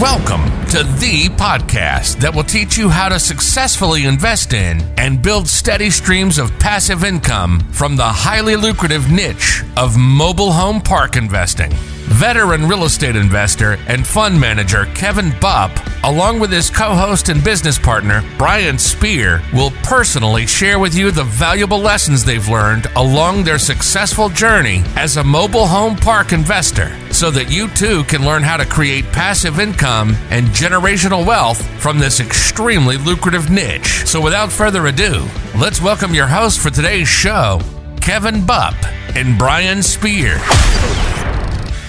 Welcome to the podcast that will teach you how to successfully invest in and build steady streams of passive income from the highly lucrative niche of mobile home park investing. Veteran real estate investor and fund manager Kevin Bupp, along with his co host and business partner Brian Spear, will personally share with you the valuable lessons they've learned along their successful journey as a mobile home park investor so that you too can learn how to create passive income and generational wealth from this extremely lucrative niche. So, without further ado, let's welcome your hosts for today's show, Kevin Bupp and Brian Spear.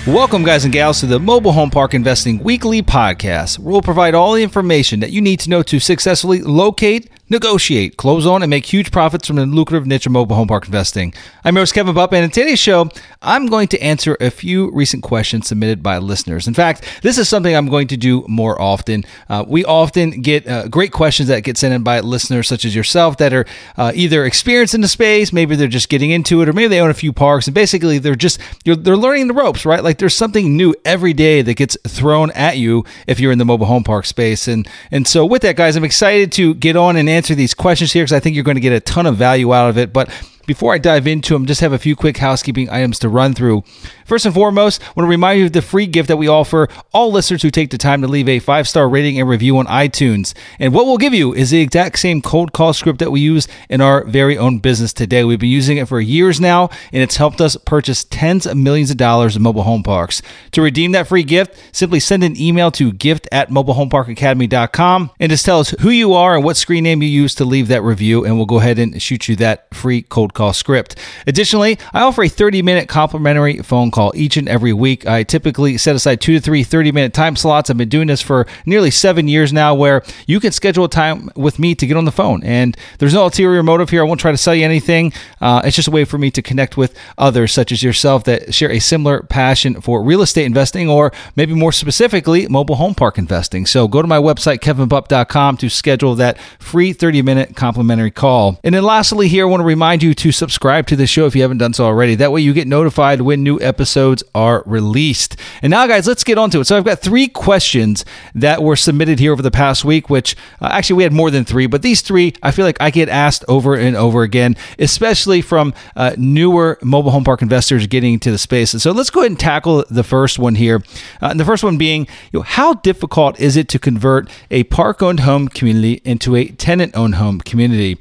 Welcome, guys and gals, to the Mobile Home Park Investing Weekly Podcast, we'll provide all the information that you need to know to successfully locate, negotiate, close on, and make huge profits from the lucrative niche of mobile home park investing. I'm your host, Kevin Bupp, and in today's show, I'm going to answer a few recent questions submitted by listeners. In fact, this is something I'm going to do more often. Uh, we often get uh, great questions that get sent in by listeners such as yourself that are uh, either experienced in the space, maybe they're just getting into it, or maybe they own a few parks, and basically they're just they're learning the ropes, right? Like there's something new every day that gets thrown at you if you're in the mobile home park space, and and so with that, guys, I'm excited to get on and answer these questions here because I think you're going to get a ton of value out of it. But before I dive into them, just have a few quick housekeeping items to run through. First and foremost, I want to remind you of the free gift that we offer all listeners who take the time to leave a five star rating and review on iTunes. And what we'll give you is the exact same cold call script that we use in our very own business today. We've been using it for years now, and it's helped us purchase tens of millions of dollars in mobile home parks. To redeem that free gift, simply send an email to gift at mobilehomeparkacademy.com and just tell us who you are and what screen name you use to leave that review, and we'll go ahead and shoot you that free cold call script. Additionally, I offer a 30 minute complimentary phone call each and every week. I typically set aside two to three 30 minute time slots. I've been doing this for nearly seven years now, where you can schedule time with me to get on the phone. And there's no ulterior motive here. I won't try to sell you anything. Uh, it's just a way for me to connect with others such as yourself that share a similar passion for real estate investing or maybe more specifically mobile home park investing. So go to my website, kevinbup.com to schedule that free 30 minute complimentary call. And then lastly, here, I want to remind you to to subscribe to the show if you haven't done so already. That way you get notified when new episodes are released. And now, guys, let's get on to it. So I've got three questions that were submitted here over the past week, which uh, actually we had more than three, but these three I feel like I get asked over and over again, especially from uh, newer mobile home park investors getting into the space. And so let's go ahead and tackle the first one here. Uh, and the first one being, you know, how difficult is it to convert a park owned home community into a tenant owned home community?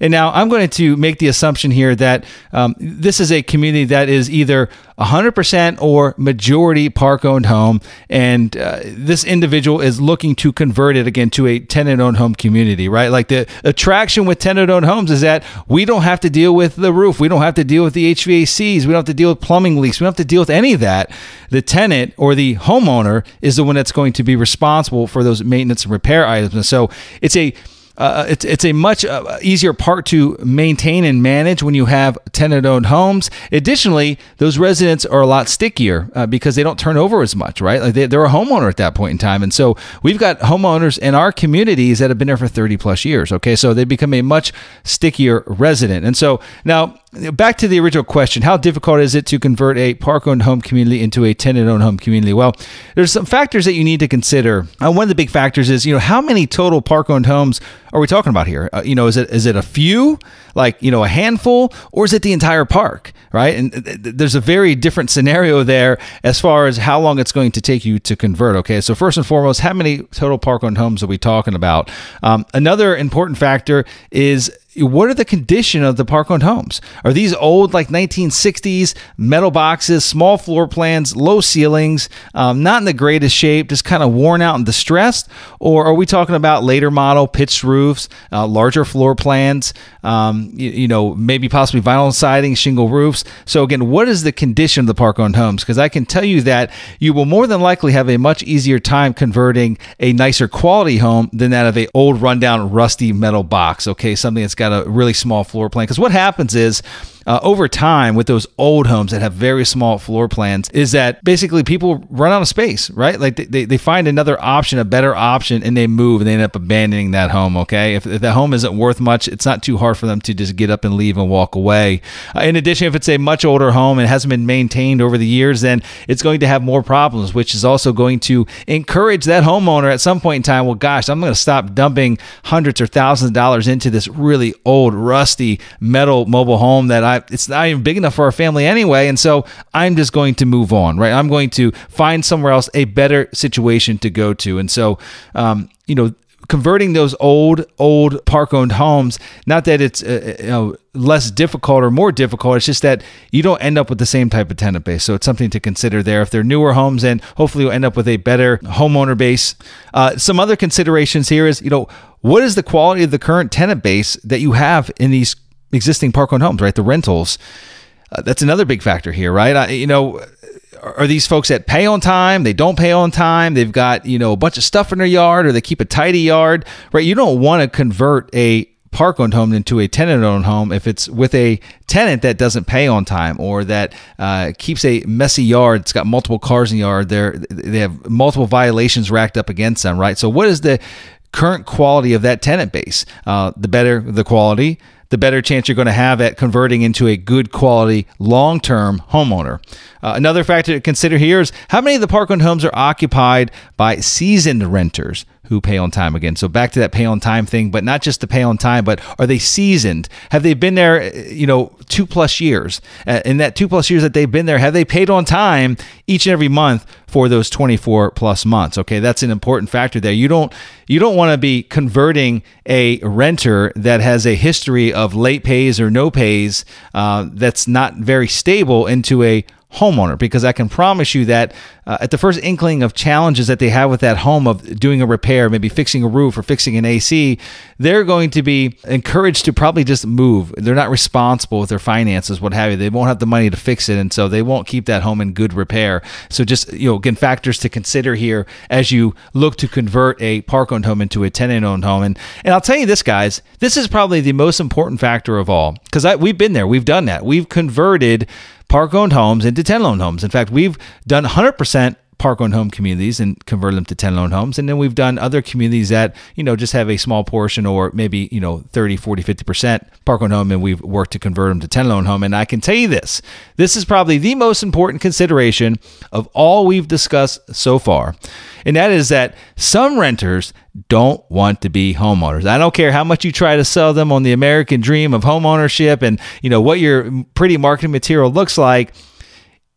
And now I'm going to make the assumption mention here that um, this is a community that is either 100% or majority park owned home. And uh, this individual is looking to convert it again to a tenant owned home community, right? Like the attraction with tenant owned homes is that we don't have to deal with the roof. We don't have to deal with the HVACs. We don't have to deal with plumbing leaks. We don't have to deal with any of that. The tenant or the homeowner is the one that's going to be responsible for those maintenance and repair items. And so it's a uh, it's it's a much uh, easier part to maintain and manage when you have tenant-owned homes. Additionally, those residents are a lot stickier uh, because they don't turn over as much, right? Like they, are a homeowner at that point in time, and so we've got homeowners in our communities that have been there for 30 plus years. Okay, so they become a much stickier resident, and so now back to the original question how difficult is it to convert a park owned home community into a tenant owned home community well there's some factors that you need to consider uh, one of the big factors is you know how many total park owned homes are we talking about here uh, you know is it is it a few like you know a handful or is it the entire park right and th th there's a very different scenario there as far as how long it's going to take you to convert okay so first and foremost how many total park owned homes are we talking about um, another important factor is what are the condition of the park owned homes? Are these old, like 1960s metal boxes, small floor plans, low ceilings, um, not in the greatest shape, just kind of worn out and distressed? Or are we talking about later model pitched roofs, uh, larger floor plans, um, you, you, know, maybe possibly vinyl siding, shingle roofs? So, again, what is the condition of the park owned homes? Because I can tell you that you will more than likely have a much easier time converting a nicer quality home than that of a old, rundown, rusty metal box, okay? Something that's got a really small floor plan. Because what happens is uh, over time with those old homes that have very small floor plans is that basically people run out of space, right? Like they, they find another option, a better option, and they move and they end up abandoning that home, okay? If, if the home isn't worth much, it's not too hard for them to just get up and leave and walk away. Uh, in addition, if it's a much older home and hasn't been maintained over the years, then it's going to have more problems, which is also going to encourage that homeowner at some point in time, well, gosh, I'm going to stop dumping hundreds or thousands of dollars into this really old, rusty metal mobile home that I uh, it's not even big enough for our family anyway. And so I'm just going to move on, right? I'm going to find somewhere else a better situation to go to. And so, um, you know, converting those old old park owned homes not that it's uh, uh, you know, less difficult or more difficult it's just that you don't end up with the same type of tenant base so it's something to consider there if they're newer homes and hopefully you'll end up with a better homeowner base uh, some other considerations here is you know what is the quality of the current tenant base that you have in these existing park owned homes, right? The rentals. Uh, that's another big factor here, right? I, you know, are, these folks that pay on time? They don't pay on time. They've got, you know, a bunch of stuff in their yard or they keep a tidy yard, right? You don't want to convert a park owned home into a tenant owned home if it's with a tenant that doesn't pay on time or that uh, keeps a messy yard it's got multiple cars in the yard they they have multiple violations racked up against them right so what is the current quality of that tenant base uh, the better the quality the better chance you're going to have at converting into a good quality long term homeowner. Uh, another factor to consider here is how many of the parkland homes are occupied by seasoned renters who pay on time again. So back to that pay on time thing, but not just the pay on time, but are they seasoned? Have they been there, you know, two plus years? in that two plus years that they've been there, have they paid on time each and every month for those 24 plus months? Okay, that's an important factor there. You don't you don't want to be converting a renter that has a history of late pays or no pays uh, that's not very stable into a homeowner because I can promise you that uh, at the first inkling of challenges that they have with that home of doing a repair, maybe fixing a roof or fixing an AC, they're going to be encouraged to probably just move. They're not responsible with their finances, what have you. They won't have the money to fix it, and so they won't keep that home in good repair. So just you know, again, factors to consider here as you look to convert a park-owned home into a tenant-owned home. And and I'll tell you this, guys, this is probably the most important factor of all because we've been there, we've done that, we've converted park owned homes into 10 loan homes. In fact, we've done 100% park owned home communities and convert them to 10 loan homes and then we've done other communities that you know just have a small portion or maybe you know 30 40 50% park owned home and we've worked to convert them to 10 loan home and I can tell you this this is probably the most important consideration of all we've discussed so far and that is that some renters don't want to be homeowners. I don't care how much you try to sell them on the American dream of homeownership and you know what your pretty marketing material looks like.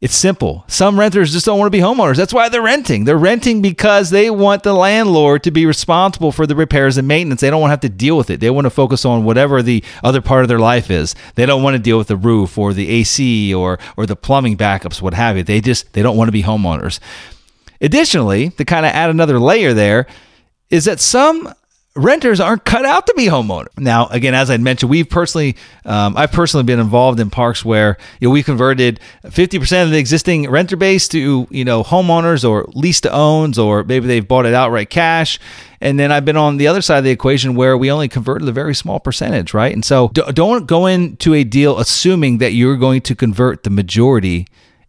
It's simple. Some renters just don't want to be homeowners. That's why they're renting. They're renting because they want the landlord to be responsible for the repairs and maintenance. They don't want to have to deal with it. They want to focus on whatever the other part of their life is. They don't want to deal with the roof or the AC or or the plumbing backups, what have you. They just they don't want to be homeowners. Additionally, to kind of add another layer there, is that some renters aren't cut out to be homeowners? Now, again, as I mentioned, we've personally, um, I've personally been involved in parks where you know, we converted 50% of the existing renter base to, you know, homeowners or lease to owns, or maybe they've bought it outright cash. And then I've been on the other side of the equation where we only converted a very small percentage, right? And so don't go into a deal assuming that you're going to convert the majority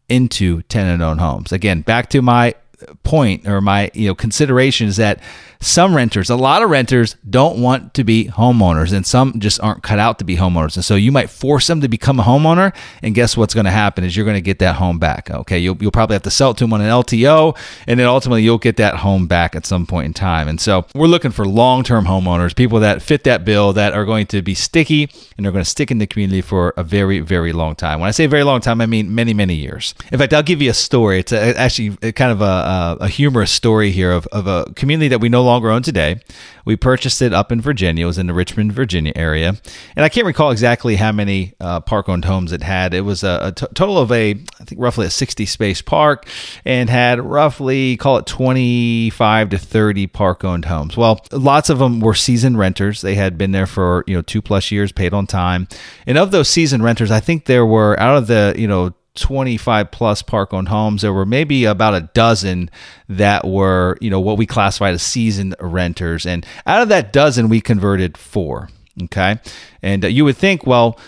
into tenant owned homes. Again, back to my point or my you know consideration is that some renters a lot of renters don't want to be homeowners and some just aren't cut out to be homeowners and so you might force them to become a homeowner and guess what's going to happen is you're going to get that home back okay you'll, you'll probably have to sell it to them on an lto and then ultimately you'll get that home back at some point in time and so we're looking for long-term homeowners people that fit that bill that are going to be sticky and they're going to stick in the community for a very very long time when i say very long time i mean many many years in fact i'll give you a story it's a, actually kind of a uh, a humorous story here of, of a community that we no longer own today. We purchased it up in Virginia. It was in the Richmond, Virginia area. And I can't recall exactly how many uh, park owned homes it had. It was a, a total of a, I think, roughly a 60 space park and had roughly, call it 25 to 30 park owned homes. Well, lots of them were seasoned renters. They had been there for, you know, two plus years, paid on time. And of those seasoned renters, I think there were out of the, you know, 25 plus park owned homes there were maybe about a dozen that were you know what we classified as seasoned renters and out of that dozen we converted four okay and uh, you would think well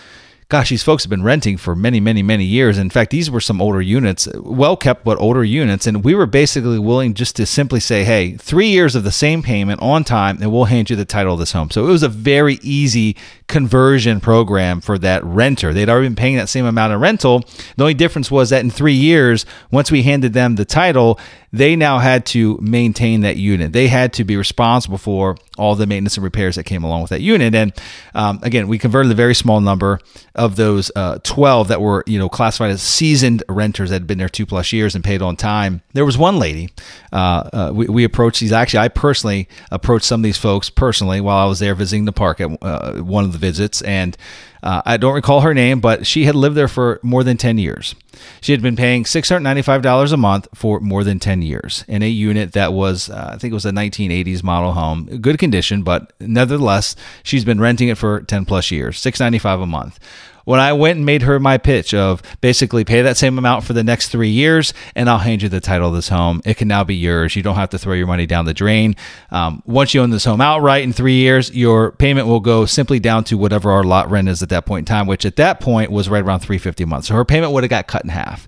gosh, these folks have been renting for many, many, many years. In fact, these were some older units, well kept, but older units. And we were basically willing just to simply say, hey, three years of the same payment on time, and we'll hand you the title of this home. So it was a very easy conversion program for that renter. They'd already been paying that same amount of rental. The only difference was that in three years, once we handed them the title, they now had to maintain that unit. They had to be responsible for all the maintenance and repairs that came along with that unit. And um, again, we converted a very small number of those uh, 12 that were, you know, classified as seasoned renters that had been there two plus years and paid on time. There was one lady. Uh, uh, we, we, approached these. Actually, I personally approached some of these folks personally while I was there visiting the park at uh, one of the visits, and uh, I don't recall her name, but she had lived there for more than 10 years. She had been paying $695 a month for more than 10 years in a unit that was, uh, I think it was a 1980s model home, good condition, but nevertheless, she's been renting it for 10 plus years, $695 a month when I went and made her my pitch of basically pay that same amount for the next three years, and I'll hand you the title of this home. It can now be yours. You don't have to throw your money down the drain. Um, once you own this home outright in three years, your payment will go simply down to whatever our lot rent is at that point in time, which at that point was right around 350 a month. So her payment would have got cut in half.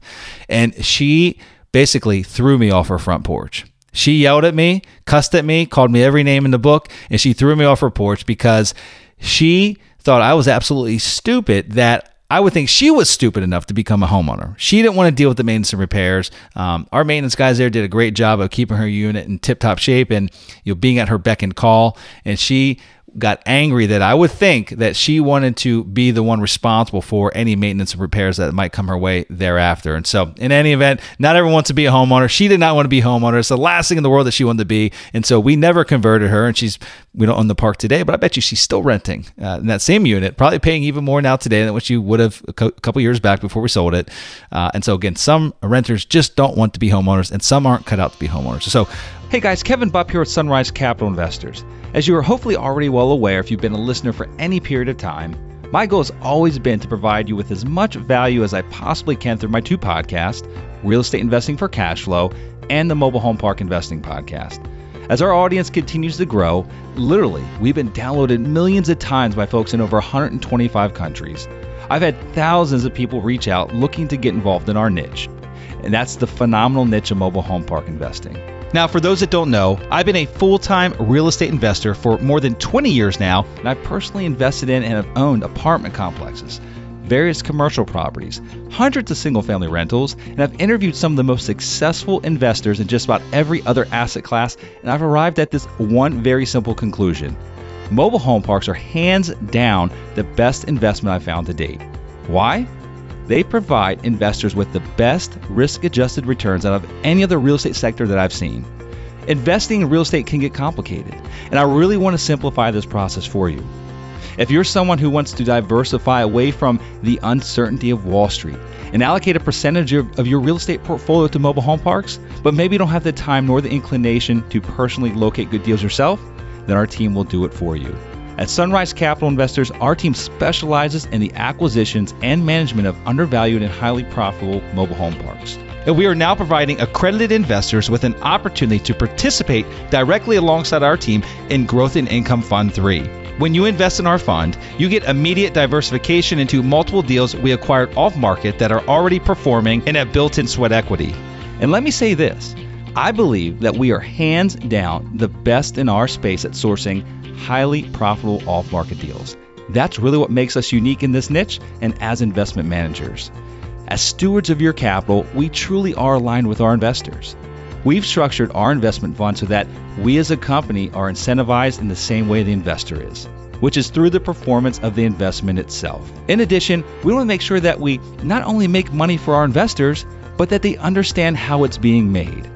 And she basically threw me off her front porch. She yelled at me, cussed at me, called me every name in the book, and she threw me off her porch because she thought I was absolutely stupid that I would think she was stupid enough to become a homeowner. She didn't want to deal with the maintenance and repairs. Um, our maintenance guys there did a great job of keeping her unit in tip-top shape and you know being at her beck and call. And she got angry that I would think that she wanted to be the one responsible for any maintenance and repairs that might come her way thereafter. And so, in any event, not everyone wants to be a homeowner. She did not want to be a homeowner. It's the last thing in the world that she wanted to be. And so, we never converted her. And she's, we don't own the park today, but I bet you she's still renting uh, in that same unit, probably paying even more now today than what she would have a co couple years back before we sold it. Uh, and so, again, some renters just don't want to be homeowners and some aren't cut out to be homeowners. So, Hey guys, Kevin Bupp here with Sunrise Capital Investors. As you are hopefully already well aware if you've been a listener for any period of time, my goal has always been to provide you with as much value as I possibly can through my two podcasts, Real Estate Investing for Cash Flow and the Mobile Home Park Investing Podcast. As our audience continues to grow, literally, we've been downloaded millions of times by folks in over 125 countries. I've had thousands of people reach out looking to get involved in our niche. And that's the phenomenal niche of mobile home park investing. Now, for those that don't know, I've been a full time real estate investor for more than 20 years now, and I've personally invested in and have owned apartment complexes, various commercial properties, hundreds of single family rentals, and I've interviewed some of the most successful investors in just about every other asset class, and I've arrived at this one very simple conclusion mobile home parks are hands down the best investment I've found to date. Why? They provide investors with the best risk adjusted returns out of any other real estate sector that I've seen. Investing in real estate can get complicated, and I really want to simplify this process for you. If you're someone who wants to diversify away from the uncertainty of Wall Street and allocate a percentage of, of, your real estate portfolio to mobile home parks, but maybe don't have the time nor the inclination to personally locate good deals yourself, then our team will do it for you. At Sunrise Capital Investors, our team specializes in the acquisitions and management of undervalued and highly profitable mobile home parks. And we are now providing accredited investors with an opportunity to participate directly alongside our team in Growth and Income Fund 3. When you invest in our fund, you get immediate diversification into multiple deals we acquired off market that are already performing and have built in sweat equity. And let me say this I believe that we are hands down the best in our space at sourcing highly profitable off market deals. That's really what makes us unique in this niche and as investment managers. As stewards of your capital, we truly are aligned with our investors. We've structured our investment fund so that we as a company are incentivized in the same way the investor is which is through the performance of the investment itself. In addition, we want to make sure that we not only make money for our investors, but that they understand how it's being made.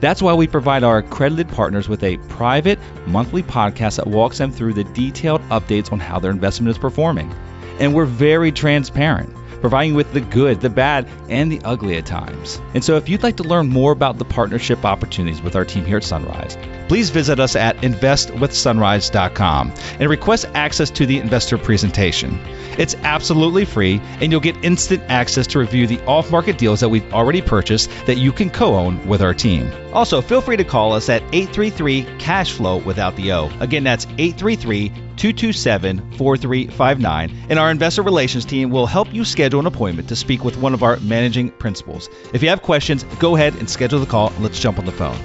That's why we provide our accredited partners with a private monthly podcast that walks them through the detailed updates on how their investment is performing. And we're very transparent providing you with the good, the bad, and the ugly at times. And so, if you'd like to learn more about the partnership opportunities with our team here at Sunrise, please visit us at investwithsunrise.com and request access to the investor presentation. It's absolutely free, and you'll get instant access to review the off market deals that we've already purchased that you can co own with our team. Also, feel free to call us at 833 Cash Flow without the O. Again, that's 833 227 4359, and our investor relations team will help you schedule an appointment to speak with one of our managing principals. If you have questions, go ahead and schedule the call and let's jump on the phone.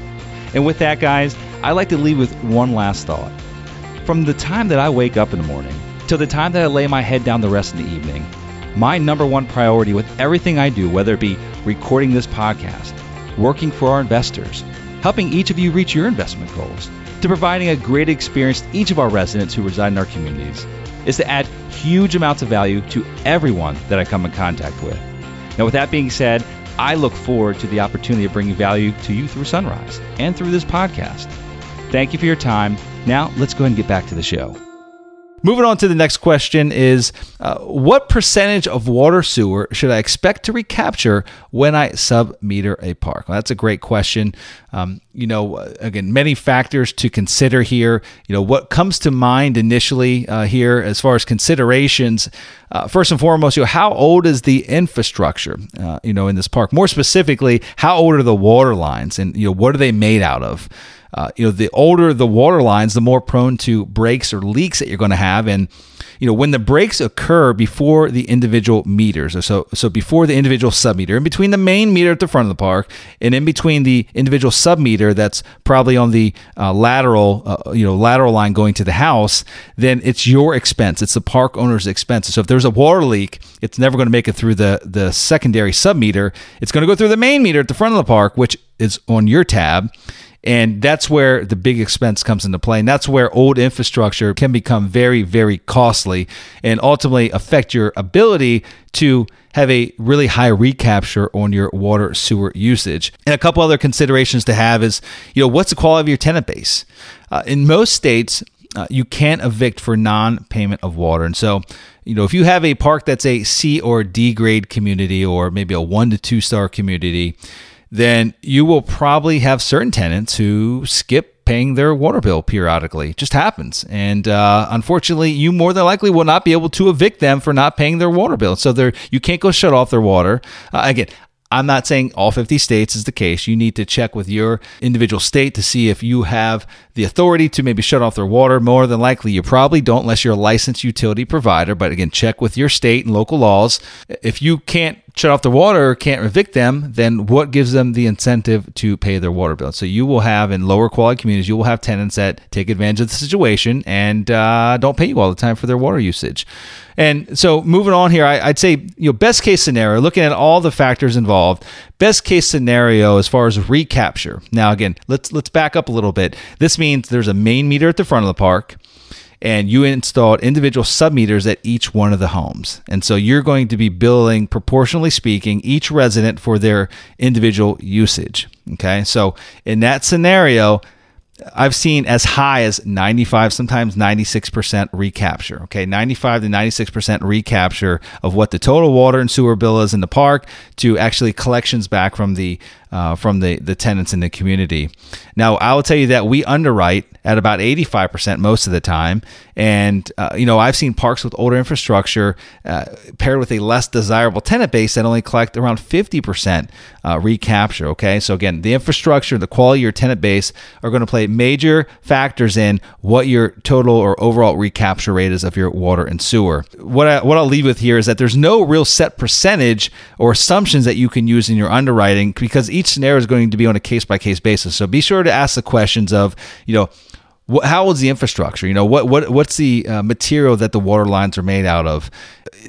And with that, guys, I like to leave with one last thought. From the time that I wake up in the morning till the time that I lay my head down the rest of the evening, my number one priority with everything I do, whether it be recording this podcast, working for our investors, helping each of you reach your investment goals, to providing a great experience to each of our residents who reside in our communities is to add huge amounts of value to everyone that I come in contact with. Now, with that being said, I look forward to the opportunity of bringing value to you through Sunrise and through this podcast. Thank you for your time. Now, let's go ahead and get back to the show. Moving on to the next question is uh, what percentage of water sewer should I expect to recapture when I submeter a park? Well, that's a great question. Um, you know, uh, again, many factors to consider here. You know, what comes to mind initially uh, here as far as considerations? Uh, first and foremost, you know, how old is the infrastructure? Uh, you know, in this park, more specifically, how old are the water lines, and you know, what are they made out of? uh, you know, the older the water lines, the more prone to breaks or leaks that you're going to have. And, you know, when the breaks occur before the individual meters, or so, so before the individual submeter, in between the main meter at the front of the park and in between the individual submeter that's probably on the uh, lateral, uh, you know, lateral line going to the house, then it's your expense. It's the park owner's expense. So if there's a water leak, it's never going to make it through the, the secondary submeter. It's going to go through the main meter at the front of the park, which is on your tab. And that's where the big expense comes into play. And that's where old infrastructure can become very, very costly and ultimately affect your ability to have a really high recapture on your water sewer usage. And a couple other considerations to have is, you know, what's the quality of your tenant base? Uh, in most states, uh, you can't evict for non-payment of water. And so, you know, if you have a park that's a C or D grade community or maybe a 1 to 2 star community, then you will probably have certain tenants who skip paying their water bill periodically. It just happens. And uh, unfortunately, you more than likely will not be able to evict them for not paying their water bill. So you can't go shut off their water. Uh, again, I'm not saying all 50 states is the case. You need to check with your individual state to see if you have the authority to maybe shut off their water. More than likely, you probably don't unless you're a licensed utility provider. But again, check with your state and local laws. If you can't shut off the water can't evict them, then what gives them the incentive to pay their water bill? So you will have in lower quality communities, you will have tenants that take advantage of the situation and uh, don't pay you all the time for their water usage. And so moving on here, I, would say you know best case scenario, looking at all the factors involved, best case scenario as far as recapture. Now again, let's let's back up a little bit. This means there's a main meter at the front of the park and you installed individual submeters at each one of the homes. And so you're going to be billing, proportionally speaking, each resident for their individual usage. Okay. So in that scenario, I've seen as high as 95, sometimes 96% recapture. Okay, 95 to 96% recapture of what the total water and sewer bill is in the park to actually collections back from the uh, from the, the tenants in the community. Now, I will tell you that we underwrite at about 85% most of the time. And, uh, you know, I've seen parks with older infrastructure uh, paired with a less desirable tenant base that only collect around 50% uh, recapture. Okay. So, again, the infrastructure, the quality of your tenant base are going to play major factors in what your total or overall recapture rate is of your water and sewer. What, I, what I'll leave with here is that there's no real set percentage or assumptions that you can use in your underwriting because each each scenario is going to be on a case by case basis. So be sure to ask the questions of, you know, wh- how old's the infrastructure? You know, what what what's the uh, material that the water lines are made out of?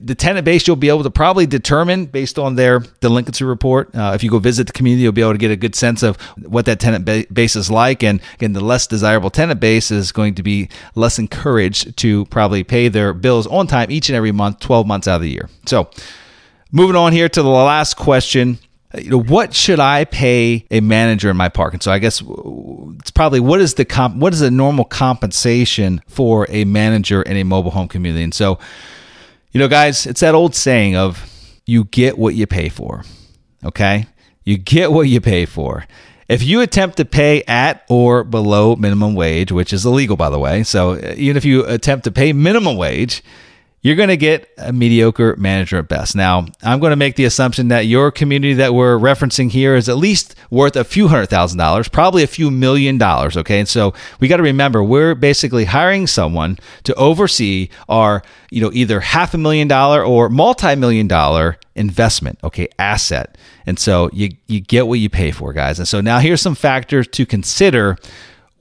The tenant base you'll be able to probably determine based on their delinquency report. Uh, if you go visit the community, you'll be able to get a good sense of what that tenant ba- base is like. And again, the less desirable tenant base is going to be less encouraged to probably pay their bills on time each and every month, 12 months out of the year. So. Moving on here to the last question you know, what should I pay a manager in my park? And so I guess it's probably what is the comp, what is the normal compensation for a manager in a mobile home community? And so, you know, guys, it's that old saying of you get what you pay for. Okay, you get what you pay for. If you attempt to pay at or below minimum wage, which is illegal, by the way, so uh, even if you attempt to pay minimum wage, you're going to get a mediocre manager at best. Now, I'm going to make the assumption that your community that we're referencing here is at least worth a few hundred thousand dollars, probably a few million dollars. Okay. And so we got to remember we're basically hiring someone to oversee our, you know, either half a million dollar or multi million dollar investment, okay, asset. And so you, you get what you pay for, guys. And so now here's some factors to consider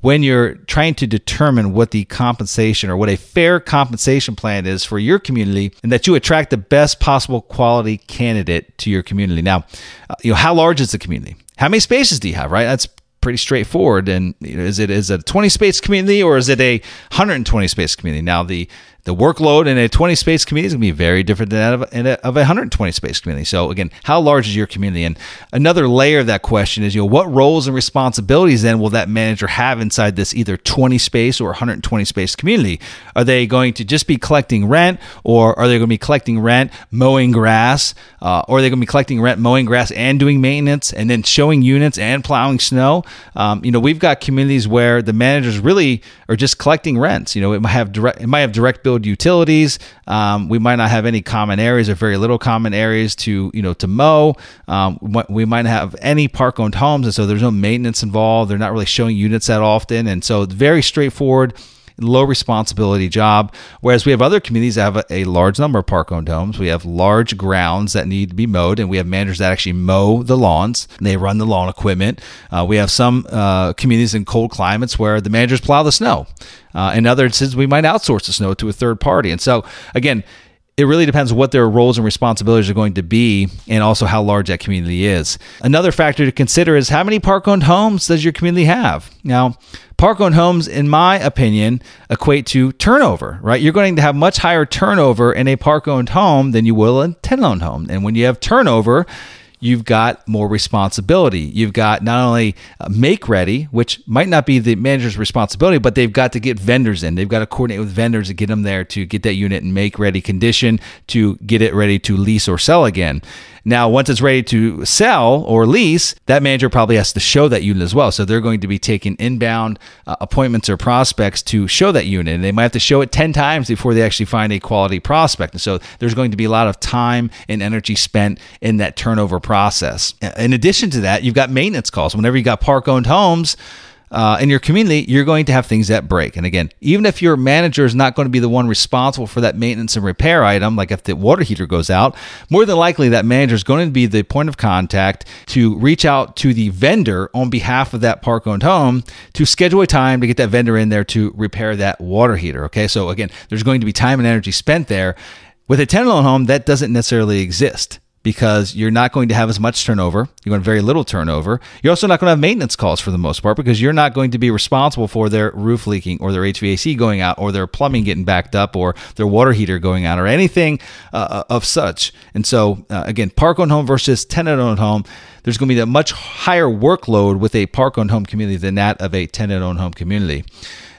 when you're trying to determine what the compensation or what a fair compensation plan is for your community and that you attract the best possible quality candidate to your community. Now, uh, you know, how large is the community? How many spaces do you have, right? That's pretty straightforward. And you know, is it is it a 20 space community or is it a 120 space community? Now the the workload in a 20 space community is going to be very different than that of, a, of a 120 space community. So again, how large is your community? And another layer of that question is, you know, what roles and responsibilities then will that manager have inside this either 20 space or 120 space community? Are they going to just be collecting rent, or are they going to be collecting rent, mowing grass, uh, or are they going to be collecting rent, mowing grass, and doing maintenance, and then showing units and plowing snow? Um, you know, we've got communities where the managers really are just collecting rents. You know, it might have direct, it might have direct bill field utilities. Um, we might not have any common areas or very little common areas to you know to mow. Um, we might not have any park owned homes, and so there's no maintenance involved. They're not really showing units that often, and so it's very straightforward low responsibility job. Whereas we have other communities that have a, a large number of park owned homes. We have large grounds that need to be mowed, and we have managers that actually mow the lawns. they run the lawn equipment. Uh, we have some uh, communities in cold climates where the managers plow the snow. Uh, in other instances, we might outsource the snow to a third party. And so, again, it really depends what their roles and responsibilities are going to be and also how large that community is. Another factor to consider is how many park owned homes does your community have? Now, park owned homes, in my opinion, equate to turnover, right? You're going to have much higher turnover in a park owned home than you will in 10 owned home. And when you have turnover, you've got more responsibility. You've got not only uh, make ready, which might not be the manager's responsibility, but they've got to get vendors in. They've got to coordinate with vendors to get them there to get that unit in make ready condition to get it ready to lease or sell again. Now, once it's ready to sell or lease, that manager probably has to show that unit as well. So they're going to be taking inbound uh, appointments or prospects to show that unit. And they might have to show it 10 times before they actually find a quality prospect. And so there's going to be a lot of time and energy spent in that turnover process process. In addition to that, you've got maintenance calls. Whenever you have got park owned homes, uh, in your community, you're going to have things that break. And again, even if your manager is not going to be the one responsible for that maintenance and repair item, like if the water heater goes out, more than likely that manager is going to be the point of contact to reach out to the vendor on behalf of that park owned home to schedule a time to get that vendor in there to repair that water heater. Okay, so again, there's going to be time and energy spent there. With a tenant loan home, that doesn't necessarily exist because you're not going to have as much turnover. You're going to have very little turnover. You're also not going to have maintenance calls for the most part because you're not going to be responsible for their roof leaking or their HVAC going out or their plumbing getting backed up or their water heater going out or anything uh, uh of such. And so, uh, again, park owned home versus tenant owned home. There's going to be a much higher workload with a park owned home community than that of a tenant owned home community.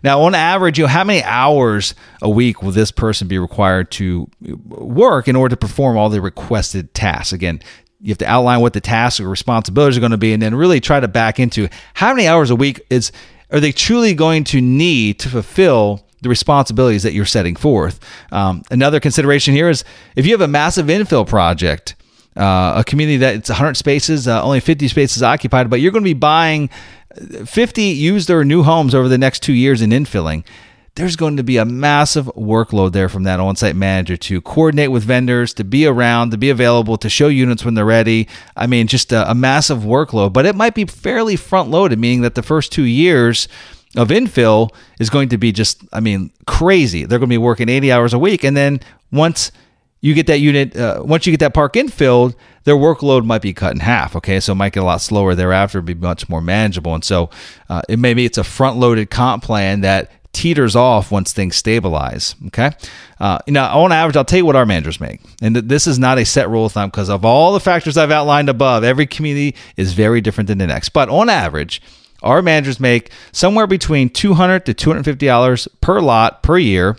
Now, on average, you know, how many hours a week will this person be required to work in order to perform all the requested tasks? Again, you have to outline what the tasks or responsibilities are going to be, and then really try to back into how many hours a week is are they truly going to need to fulfill the responsibilities that you're setting forth. Um, another consideration here is if you have a massive infill project. Uh, a community that it's 100 spaces, uh, only 50 spaces occupied, but you're going to be buying 50 use their new homes over the next two years in infilling, there's going to be a massive workload there from that on site manager to coordinate with vendors, to be around, to be available, to show units when they're ready. I mean, just a, a massive workload, but it might be fairly front loaded, meaning that the first two years, of infill is going to be just, I mean, crazy. They're going to be working 80 hours a week. And then once you get that unit, uh, once you get that park infilled, their workload might be cut in half. Okay, so it might get a lot slower thereafter, be much more manageable. And so uh, it maybe it's a front loaded comp plan that teeters off once things stabilize. Okay, uh, you know, on average, I'll tell you what our managers make, and this is not a set rule of thumb because of all the factors I've outlined above, every community is very different than the next. But on average, our managers make somewhere between 200 to 250 dollars per lot per year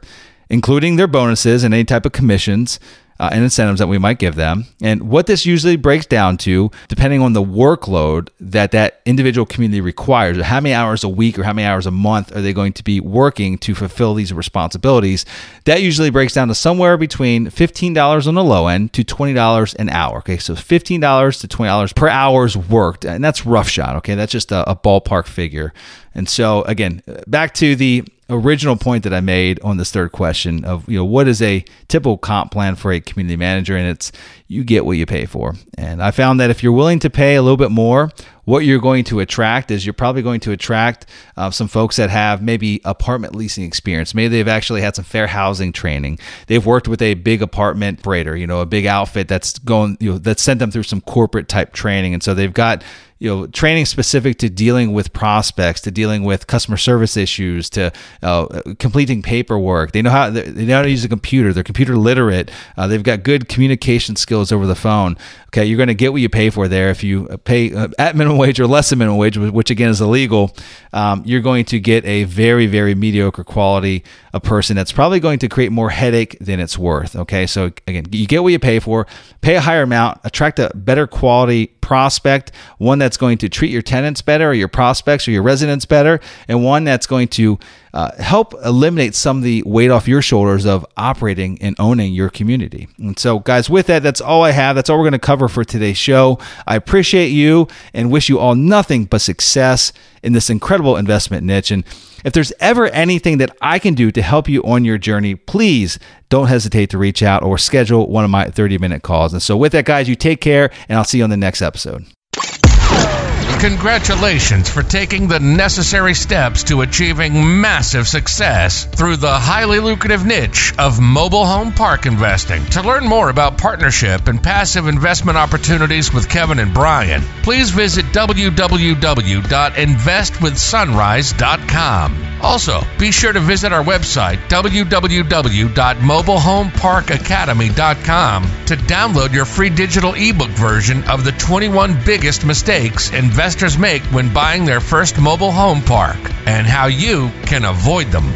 including their bonuses and any type of commissions uh, and incentives that we might give them. And what this usually breaks down to, depending on the workload that that individual community requires, how many hours a week or how many hours a month are they going to be working to fulfill these responsibilities, that usually breaks down to somewhere between $15 on the low end to $20 an hour. Okay, so $15 to $20 per hour's worked. And that's rough shot. Okay, that's just a, a ballpark figure. And so, again, back to the original point that I made on this third question of you know what is a typical comp plan for a community manager, and it's you get what you pay for. And I found that if you're willing to pay a little bit more, what you're going to attract is you're probably going to attract uh, some folks that have maybe apartment leasing experience. Maybe they've actually had some fair housing training. They've worked with a big apartment operator, you know, a big outfit that's going you know that sent them through some corporate type training, and so they've got you know training specific to dealing with prospects to dealing with customer service issues to uh, completing paperwork they know how they know how to use a computer they're computer literate uh, they've got good communication skills over the phone okay you're going to get what you pay for there if you pay uh, at minimum wage or less than minimum wage which again is illegal um, you're going to get a very very mediocre quality a person that's probably going to create more headache than it's worth okay so again you get what you pay for pay a higher amount attract a better quality prospect one that that's going to treat your tenants better or your prospects or your residents better, and one that's going to uh, help eliminate some of the weight off your shoulders of operating and owning your community. And so, guys, with that, that's all I have. That's all we're going to cover for today's show. I appreciate you and wish you all nothing but success in this incredible investment niche. And if there's ever anything that I can do to help you on your journey, please don't hesitate to reach out or schedule one of my 30 minute calls. And so, with that, guys, you take care, and I'll see you on the next episode. Congratulations for taking the necessary steps to achieving massive success through the highly lucrative niche of mobile home park investing. To learn more about partnership and passive investment opportunities with Kevin and Brian, please visit www.investwithsunrise.com. Also, be sure to visit our website, www.mobilehomeparkacademy.com, to download your free digital ebook version of the 21 biggest mistakes investors make when buying their first mobile home park and how you can avoid them.